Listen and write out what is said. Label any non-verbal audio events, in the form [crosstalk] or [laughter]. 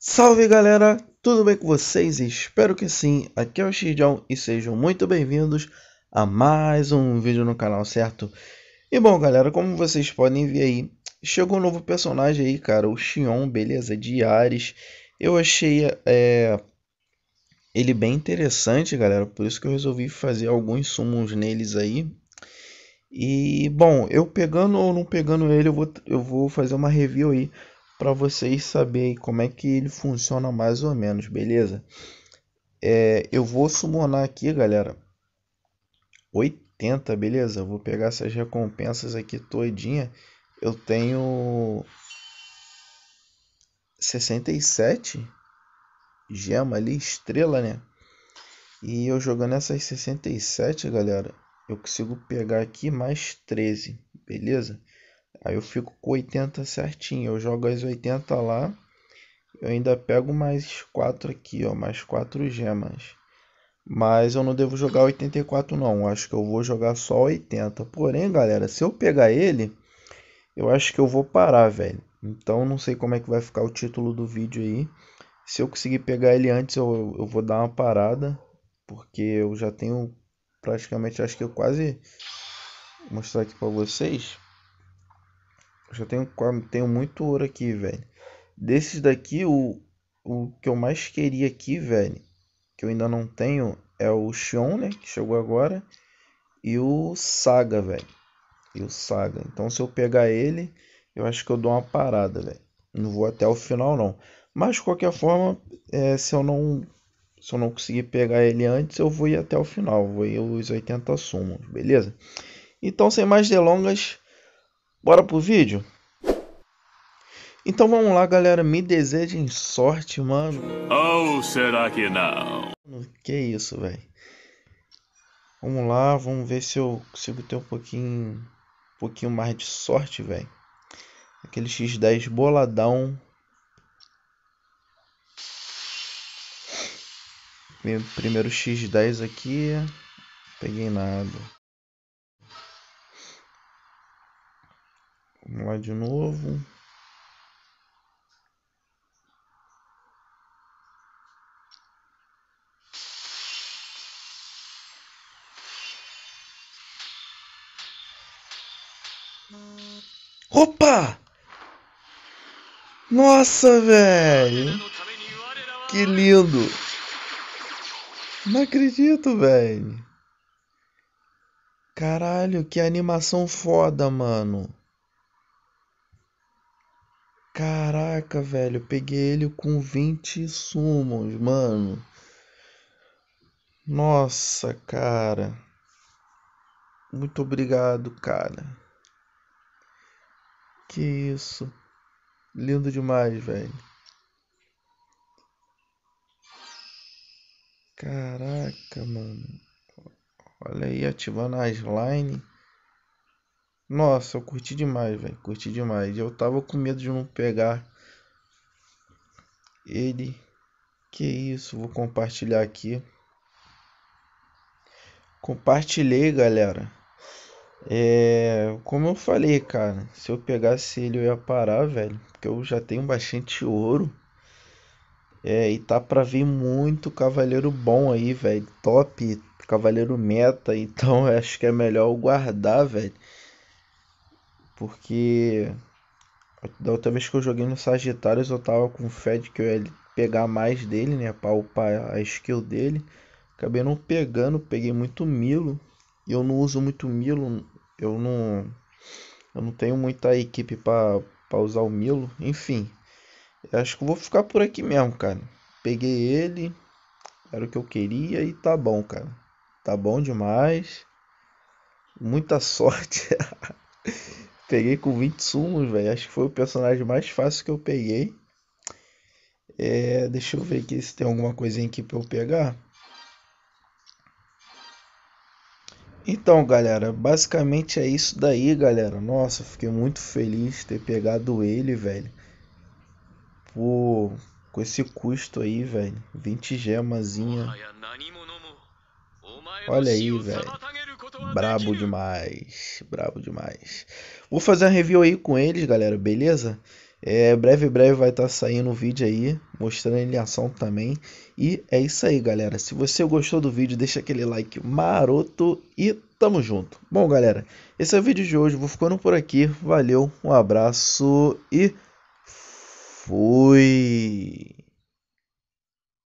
Salve galera, tudo bem com vocês? Espero que sim. Aqui é o Xidão e sejam muito bem-vindos a mais um vídeo no canal, certo? E bom, galera, como vocês podem ver aí, chegou um novo personagem aí, cara, o Xion, beleza, de Ares. Eu achei é, ele bem interessante, galera, por isso que eu resolvi fazer alguns sumos neles aí. E bom, eu pegando ou não pegando ele, eu vou, eu vou fazer uma review aí para vocês saberem como é que ele funciona mais ou menos, beleza? É, eu vou summonar aqui, galera, 80, beleza? Eu vou pegar essas recompensas aqui todinha. Eu tenho 67 gema ali, estrela, né? E eu jogando essas 67, galera, eu consigo pegar aqui mais 13, beleza? Aí eu fico com 80 certinho. Eu jogo as 80 lá. Eu ainda pego mais 4 aqui, ó. Mais 4 gemas. Mas eu não devo jogar 84 não. Acho que eu vou jogar só 80. Porém, galera, se eu pegar ele, eu acho que eu vou parar, velho. Então não sei como é que vai ficar o título do vídeo aí. Se eu conseguir pegar ele antes, eu, eu vou dar uma parada. Porque eu já tenho praticamente, acho que eu quase... Vou mostrar aqui pra vocês já tenho, tenho muito ouro aqui, velho. Desses daqui, o, o que eu mais queria aqui, velho, que eu ainda não tenho, é o Xion, né, que chegou agora, e o Saga, velho. E o Saga. Então, se eu pegar ele, eu acho que eu dou uma parada, velho. Não vou até o final, não. Mas, de qualquer forma, é, se eu não se eu não conseguir pegar ele antes, eu vou ir até o final. Vou ir os 80 sumos, beleza? Então, sem mais delongas... Bora pro vídeo? Então vamos lá, galera. Me desejem sorte, mano. Ou será que não? Que isso, velho. Vamos lá, vamos ver se eu consigo ter um pouquinho, um pouquinho mais de sorte, velho. Aquele X10 boladão. Meu primeiro X10 aqui. Peguei nada. Vamos lá de novo. Opa! Nossa, velho! Que lindo! Não acredito, velho! Caralho, que animação foda, mano! Caraca, velho, peguei ele com 20 sumos, mano. Nossa, cara. Muito obrigado, cara. Que isso. Lindo demais, velho. Caraca, mano. Olha aí, ativando as slime. Nossa, eu curti demais, velho. Curti demais. Eu tava com medo de não pegar ele. Que isso, vou compartilhar aqui. Compartilhei, galera. É, como eu falei, cara, se eu pegasse ele eu ia parar, velho, porque eu já tenho bastante ouro. É, e tá pra vir muito cavaleiro bom aí, velho, top, cavaleiro meta, então [laughs] acho que é melhor eu guardar, velho porque da outra vez que eu joguei no Sagitários eu tava com fé de que eu ia pegar mais dele, né? Pra upar a skill dele. Acabei não pegando, peguei muito Milo. E eu não uso muito Milo, eu não. Eu não tenho muita equipe pra, usar o Milo. Enfim, acho que eu vou ficar por aqui mesmo, cara. Peguei ele, era o que eu queria e tá bom, cara. Tá bom demais. Muita [laughs] sorte. Peguei com 20 sumos, velho. Acho que foi o personagem mais fácil que eu peguei. É, deixa eu ver aqui se tem alguma coisinha aqui pra eu pegar. Então, galera, basicamente é isso daí, galera. Nossa, fiquei muito feliz de ter pegado ele, velho. Pô, com esse custo aí, velho. 20 gemazinha. Olha aí, velho. Brabo demais, brabo demais. Vou fazer a review aí com eles, galera, beleza? É, breve, breve vai estar tá saindo um vídeo aí, mostrando ele em ação também. E é isso aí, galera. Se você gostou do vídeo, deixa aquele like maroto e tamo junto. Bom, galera, esse é o vídeo de hoje. Vou ficando por aqui. Valeu, um abraço e fui!